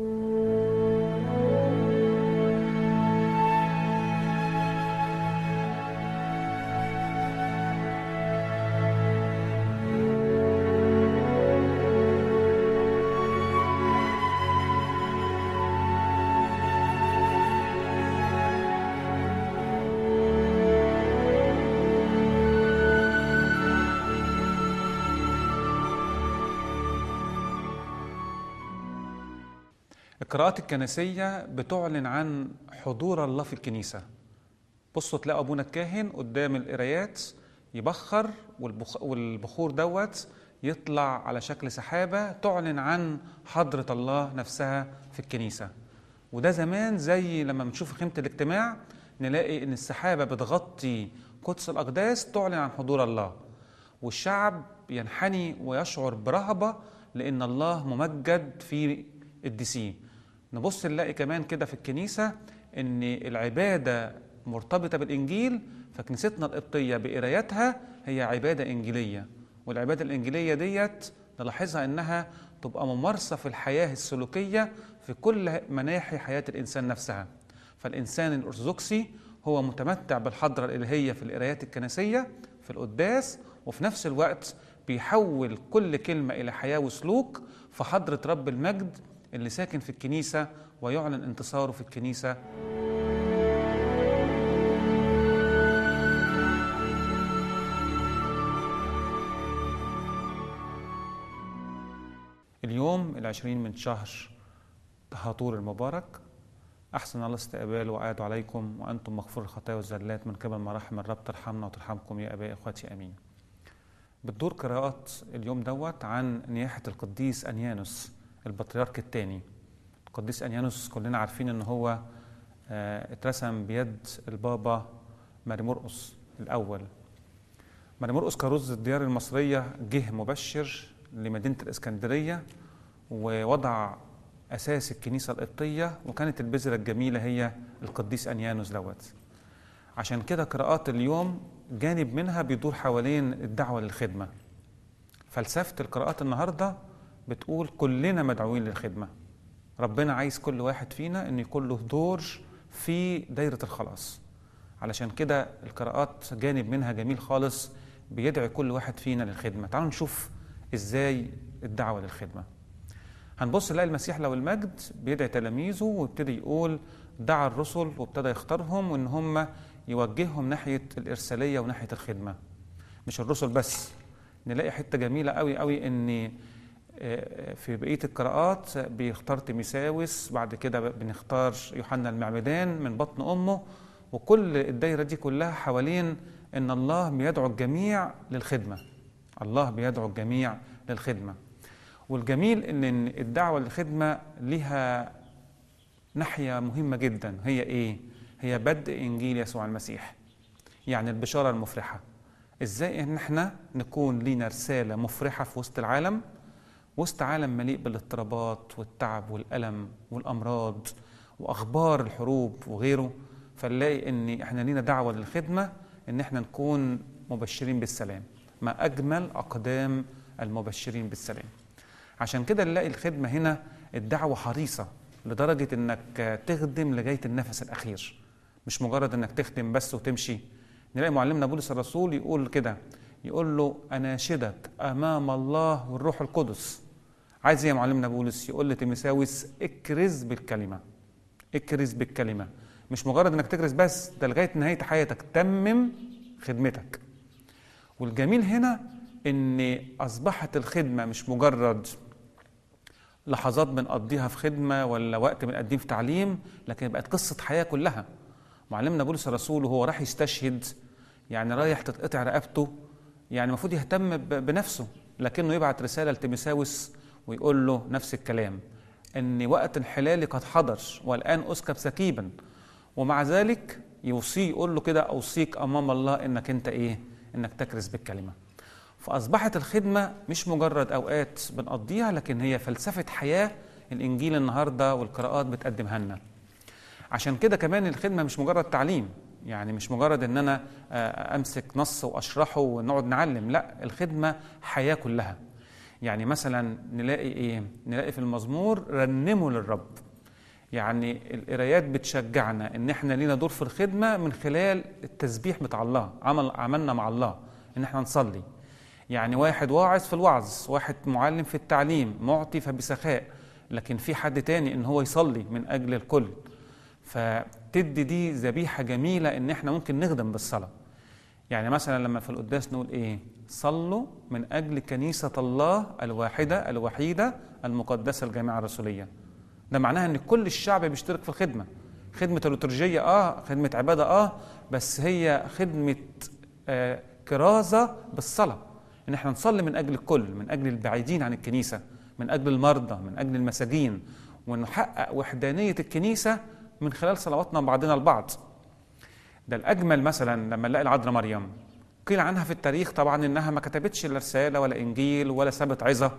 you القراءات الكنسية بتعلن عن حضور الله في الكنيسة بصوا تلاقوا أبونا الكاهن قدام القرايات يبخر والبخ... والبخور دوت يطلع على شكل سحابة تعلن عن حضرة الله نفسها في الكنيسة وده زمان زي لما بنشوف خيمة الاجتماع نلاقي إن السحابة بتغطي قدس الأقداس تعلن عن حضور الله والشعب ينحني ويشعر برهبة لأن الله ممجد في الدسين نبص نلاقي كمان كده في الكنيسة إن العبادة مرتبطة بالإنجيل فكنيستنا القبطية بقرايتها هي عبادة إنجيلية والعبادة الإنجيلية ديت نلاحظها إنها تبقى ممارسة في الحياة السلوكية في كل مناحي حياة الإنسان نفسها فالإنسان الأرثوذكسي هو متمتع بالحضرة الإلهية في القرايات الكنسية في القداس وفي نفس الوقت بيحول كل كلمة إلى حياة وسلوك فحضرة رب المجد اللي ساكن في الكنيسة ويعلن انتصاره في الكنيسة اليوم العشرين من شهر هاطور المبارك أحسن الله استقباله وعاد عليكم وأنتم مغفور الخطايا والزلات من قبل مراحم الرب ترحمنا وترحمكم يا أبائي إخواتي أمين بتدور قراءات اليوم دوت عن نياحة القديس أنيانوس البطريرك الثاني القديس انيانوس كلنا عارفين ان هو آه، اترسم بيد البابا ماري مرقص الاول ماري مرقص كرز الديار المصريه جه مبشر لمدينه الاسكندريه ووضع اساس الكنيسه القبطيه وكانت البذره الجميله هي القديس انيانوس دوت عشان كده قراءات اليوم جانب منها بيدور حوالين الدعوه للخدمه فلسفه القراءات النهارده بتقول كلنا مدعوين للخدمه ربنا عايز كل واحد فينا ان يكون له دور في دايره الخلاص علشان كده القراءات جانب منها جميل خالص بيدعي كل واحد فينا للخدمه تعالوا نشوف ازاي الدعوه للخدمه هنبص نلاقي المسيح لو المجد بيدعي تلاميذه ويبتدي يقول دعا الرسل وابتدى يختارهم وان هم يوجههم ناحيه الارساليه وناحيه الخدمه مش الرسل بس نلاقي حته جميله قوي قوي ان في بقية القراءات بيختار تيميساوس بعد كده بنختار يوحنا المعمدان من بطن أمه وكل الدايرة دي كلها حوالين إن الله بيدعو الجميع للخدمة الله بيدعو الجميع للخدمة والجميل إن الدعوة للخدمة لها ناحية مهمة جدا هي إيه؟ هي بدء إنجيل يسوع المسيح يعني البشارة المفرحة إزاي إن إحنا نكون لينا رسالة مفرحة في وسط العالم وسط عالم مليء بالاضطرابات والتعب والألم والأمراض وأخبار الحروب وغيره فنلاقي إن إحنا لينا دعوة للخدمة إن إحنا نكون مبشرين بالسلام ما أجمل أقدام المبشرين بالسلام عشان كده نلاقي الخدمة هنا الدعوة حريصة لدرجة إنك تخدم لغاية النفس الأخير مش مجرد إنك تخدم بس وتمشي نلاقي معلمنا بولس الرسول يقول كده يقول له أناشدك أمام الله والروح القدس عايز إيه يا معلمنا بولس يقول لتيمساوس اكرز بالكلمة اكرز بالكلمة مش مجرد انك تكرز بس ده لغاية نهاية حياتك تمم خدمتك والجميل هنا ان اصبحت الخدمة مش مجرد لحظات بنقضيها في خدمة ولا وقت بنقضيه في تعليم لكن بقت قصة حياة كلها معلمنا بولس الرسول وهو راح يستشهد يعني رايح تتقطع رقبته يعني المفروض يهتم بنفسه لكنه يبعت رسالة لتيميساوس ويقول له نفس الكلام أن وقت انحلالي قد حضر والآن أسكب سكيبا ومع ذلك يوصيه يقول له كده أوصيك أمام الله أنك أنت إيه أنك تكرس بالكلمة فأصبحت الخدمة مش مجرد أوقات بنقضيها لكن هي فلسفة حياة الإنجيل النهاردة والقراءات بتقدمها لنا عشان كده كمان الخدمة مش مجرد تعليم يعني مش مجرد ان انا آه، امسك نص واشرحه ونقعد نعلم لا الخدمه حياه كلها يعني مثلا نلاقي ايه نلاقي في المزمور رنموا للرب يعني القرايات بتشجعنا ان احنا لينا دور في الخدمه من خلال التسبيح بتاع الله عمل عملنا مع الله ان احنا نصلي يعني واحد واعظ في الوعظ واحد معلم في التعليم معطي فبسخاء لكن في حد تاني ان هو يصلي من اجل الكل ف تدي دي ذبيحة جميلة إن إحنا ممكن نخدم بالصلاة يعني مثلا لما في القداس نقول إيه صلوا من أجل كنيسة الله الواحدة الوحيدة المقدسة الجامعة الرسولية ده معناها إن كل الشعب بيشترك في الخدمة خدمة الليتورجية آه خدمة عبادة آه بس هي خدمة آه كرازة بالصلاة إن إحنا نصلي من أجل الكل من أجل البعيدين عن الكنيسة من أجل المرضى من أجل المساجين ونحقق وحدانية الكنيسة من خلال صلواتنا بعضنا البعض ده الأجمل مثلا لما نلاقي العذراء مريم قيل عنها في التاريخ طبعا إنها ما كتبتش لا رسالة ولا إنجيل ولا سابت عظة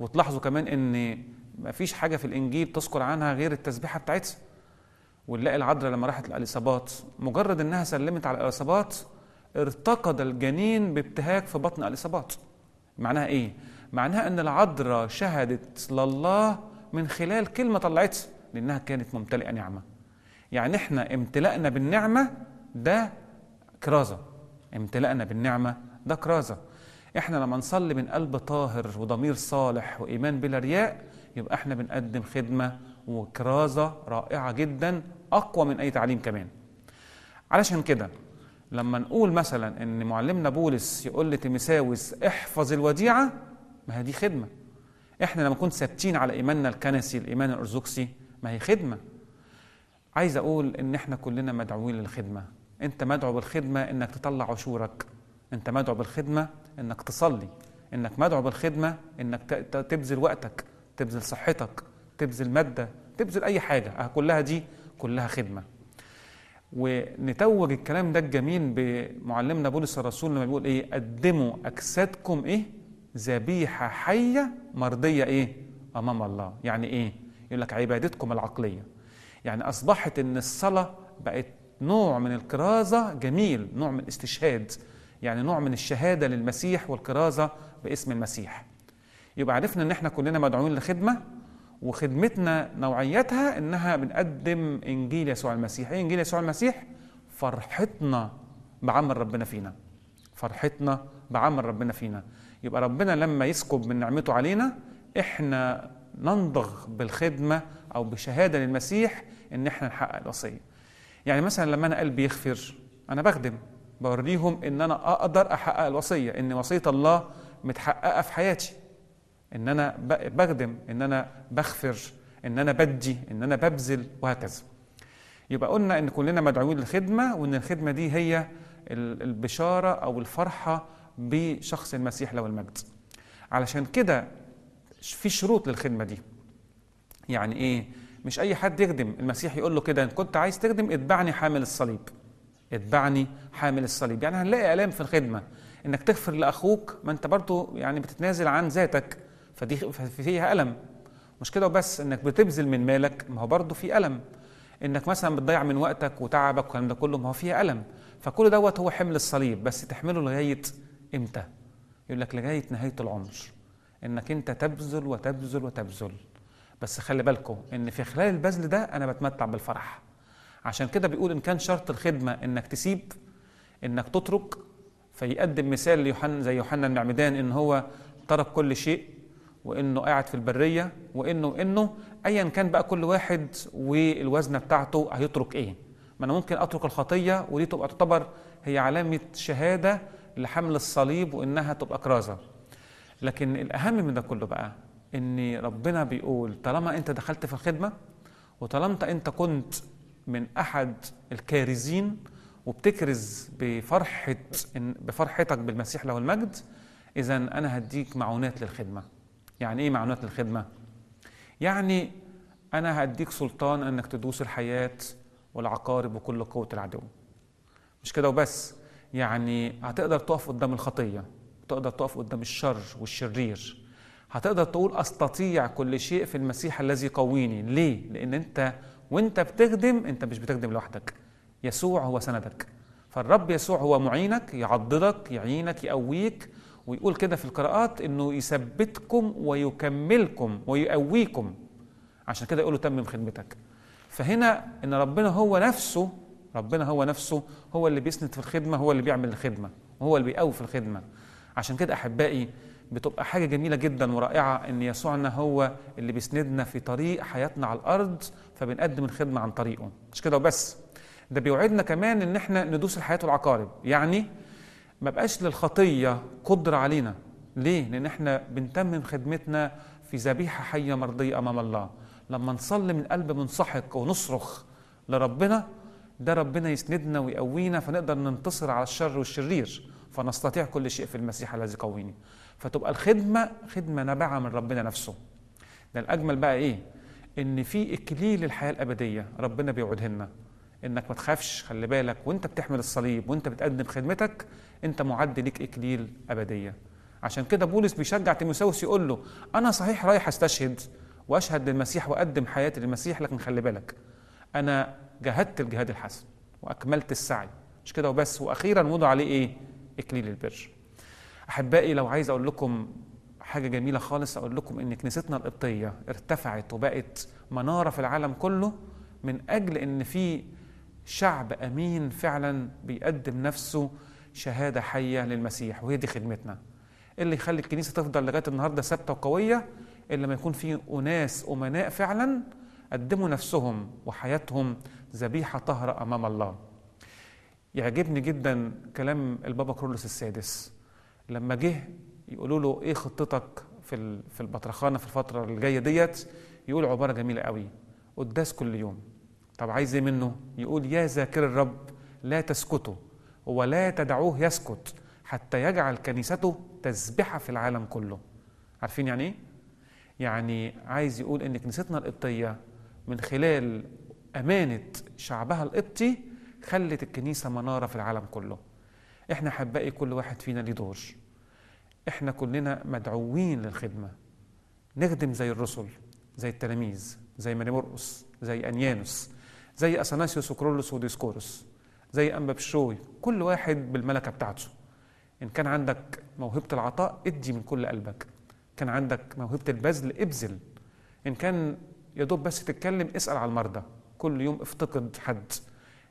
وتلاحظوا كمان إن ما فيش حاجة في الإنجيل تذكر عنها غير التسبيحة بتاعتها ونلاقي العذراء لما راحت لاليصابات مجرد إنها سلمت على اليصابات ارتقد الجنين بابتهاج في بطن اليصابات معناها إيه؟ معناها ان العذراء شهدت لله من خلال كلمه طلعتها لانها كانت ممتلئه نعمه يعني احنا امتلائنا بالنعمة ده كرازة امتلائنا بالنعمة ده كرازة احنا لما نصلي من قلب طاهر وضمير صالح وإيمان بلا رياء يبقى احنا بنقدم خدمة وكرازة رائعة جدا أقوى من أي تعليم كمان علشان كده لما نقول مثلا ان معلمنا بولس يقول لتيمساوس احفظ الوديعه ما هي دي خدمه احنا لما نكون ثابتين على ايماننا الكنسي الايمان الارثوذكسي ما هي خدمه عايز اقول ان احنا كلنا مدعوين للخدمه انت مدعو بالخدمه انك تطلع عشورك انت مدعو بالخدمه انك تصلي انك مدعو بالخدمه انك تبذل وقتك تبذل صحتك تبذل ماده تبذل اي حاجه أه، كلها دي كلها خدمه ونتوج الكلام ده الجميل بمعلمنا بولس الرسول لما بيقول ايه قدموا اجسادكم ايه ذبيحه حيه مرضيه ايه امام الله يعني ايه يقول لك عبادتكم العقليه يعني أصبحت إن الصلاة بقت نوع من الكرازة جميل نوع من الاستشهاد يعني نوع من الشهادة للمسيح والكرازة باسم المسيح يبقى عرفنا إن إحنا كلنا مدعوين لخدمة وخدمتنا نوعيتها إنها بنقدم إنجيل يسوع المسيح إيه إنجيل يسوع المسيح؟ فرحتنا بعمل ربنا فينا فرحتنا بعمل ربنا فينا يبقى ربنا لما يسكب من نعمته علينا احنا ننضغ بالخدمه او بشهاده للمسيح ان احنا نحقق الوصيه. يعني مثلا لما انا قلبي يغفر انا بخدم بوريهم ان انا اقدر احقق الوصيه ان وصيه الله متحققه في حياتي. ان انا بخدم ان انا بغفر ان انا بدي ان انا ببذل وهكذا. يبقى قلنا ان كلنا مدعوين للخدمه وان الخدمه دي هي البشاره او الفرحه بشخص المسيح له المجد. علشان كده في شروط للخدمه دي يعني ايه مش اي حد يخدم المسيح يقول له كده ان كنت عايز تخدم اتبعني حامل الصليب اتبعني حامل الصليب يعني هنلاقي الام في الخدمه انك تغفر لاخوك ما انت برضه يعني بتتنازل عن ذاتك فدي فيها الم مش كده وبس انك بتبذل من مالك ما هو برضه في الم انك مثلا بتضيع من وقتك وتعبك والكلام ده كله ما هو فيها الم فكل دوت هو حمل الصليب بس تحمله لغايه امتى يقول لك لغايه نهايه العمر انك انت تبذل وتبذل وتبذل بس خلي بالكم ان في خلال البذل ده انا بتمتع بالفرح عشان كده بيقول ان كان شرط الخدمه انك تسيب انك تترك فيقدم مثال ليوحنا زي يوحنا المعمدان ان هو ترك كل شيء وانه قاعد في البريه وانه انه ايا كان بقى كل واحد والوزنه بتاعته هيترك ايه ما انا ممكن اترك الخطيه ودي تبقى تعتبر هي علامه شهاده لحمل الصليب وانها تبقى كرازه لكن الأهم من ده كله بقى إن ربنا بيقول طالما أنت دخلت في الخدمة وطالما أنت كنت من أحد الكارزين وبتكرز بفرحة بفرحتك بالمسيح له المجد إذا أنا هديك معونات للخدمة يعني إيه معونات للخدمة؟ يعني أنا هديك سلطان أنك تدوس الحياة والعقارب وكل قوة العدو مش كده وبس يعني هتقدر تقف قدام الخطية تقدر تقف قدام الشر والشرير هتقدر تقول استطيع كل شيء في المسيح الذي يقويني ليه لان انت وانت بتخدم انت مش بتخدم لوحدك يسوع هو سندك فالرب يسوع هو معينك يعضدك يعينك يقويك ويقول كده في القراءات انه يثبتكم ويكملكم ويقويكم عشان كده يقولوا تمم خدمتك فهنا ان ربنا هو نفسه ربنا هو نفسه هو اللي بيسند في الخدمه هو اللي بيعمل الخدمه وهو اللي بيقوي في الخدمه عشان كده احبائي بتبقى حاجه جميله جدا ورائعه ان يسوعنا هو اللي بيسندنا في طريق حياتنا على الارض فبنقدم الخدمه عن طريقه مش كده وبس ده بيوعدنا كمان ان احنا ندوس الحياه والعقارب يعني ما بقاش للخطيه قدره علينا ليه لان احنا بنتمم خدمتنا في ذبيحه حيه مرضيه امام الله لما نصلي من قلب منسحق ونصرخ لربنا ده ربنا يسندنا ويقوينا فنقدر ننتصر على الشر والشرير فنستطيع كل شيء في المسيح الذي قويني فتبقى الخدمة خدمة نابعة من ربنا نفسه ده الأجمل بقى إيه إن في إكليل الحياة الأبدية ربنا بيوعدها لنا إنك ما تخافش خلي بالك وأنت بتحمل الصليب وأنت بتقدم خدمتك أنت معد ليك إكليل أبدية عشان كده بولس بيشجع تيموثاوس يقول له أنا صحيح رايح أستشهد وأشهد للمسيح وأقدم حياتي للمسيح لكن خلي بالك أنا جاهدت الجهاد الحسن وأكملت السعي مش كده وبس وأخيرا وضع عليه إيه؟ إكليل البر أحبائي لو عايز أقول لكم حاجة جميلة خالص أقول لكم إن كنيستنا القبطية ارتفعت وبقت منارة في العالم كله من أجل إن في شعب أمين فعلا بيقدم نفسه شهادة حية للمسيح وهي دي خدمتنا إيه اللي يخلي الكنيسة تفضل لغاية النهاردة ثابتة وقوية إلا ما يكون في أناس أمناء فعلا قدموا نفسهم وحياتهم ذبيحة طاهرة أمام الله يعجبني جدا كلام البابا كرولوس السادس لما جه يقولوا له ايه خطتك في في البطرخانه في الفتره الجايه ديت يقول عباره جميله قوي قداس كل يوم طب عايز ايه منه يقول يا ذاكر الرب لا تسكتوا ولا تدعوه يسكت حتى يجعل كنيسته تسبحه في العالم كله عارفين يعني ايه يعني عايز يقول ان كنيستنا القبطيه من خلال امانه شعبها القبطي خلت الكنيسة منارة في العالم كله احنا احبائي كل واحد فينا ليه دور احنا كلنا مدعوين للخدمة نخدم زي الرسل زي التلاميذ زي ماري مرقس زي انيانوس زي اثناسيوس وكرولوس وديسكورس زي انبا بشوي كل واحد بالملكة بتاعته ان كان عندك موهبة العطاء ادي من كل قلبك كان عندك موهبة البذل ابذل إن كان يا دوب بس تتكلم اسأل على المرضى كل يوم افتقد حد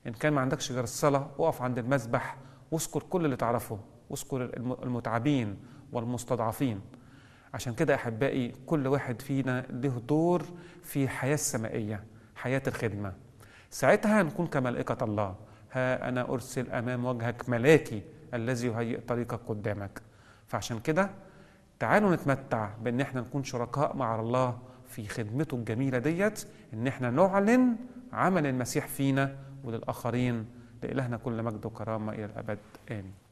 إن كان ما عندكش غير الصلاة وقف عند المسبح واذكر كل اللي تعرفه واذكر المتعبين والمستضعفين عشان كده أحبائي كل واحد فينا له دور في حياة السمائية حياة الخدمة ساعتها نكون كملائكة الله ها أنا أرسل أمام وجهك ملاكي الذي يهيئ طريقك قدامك فعشان كده تعالوا نتمتع بأن احنا نكون شركاء مع الله في خدمته الجميلة ديت إن احنا نعلن عمل المسيح فينا وللآخرين لإلهنا كل مجد وكرامة إلى الأبد آمين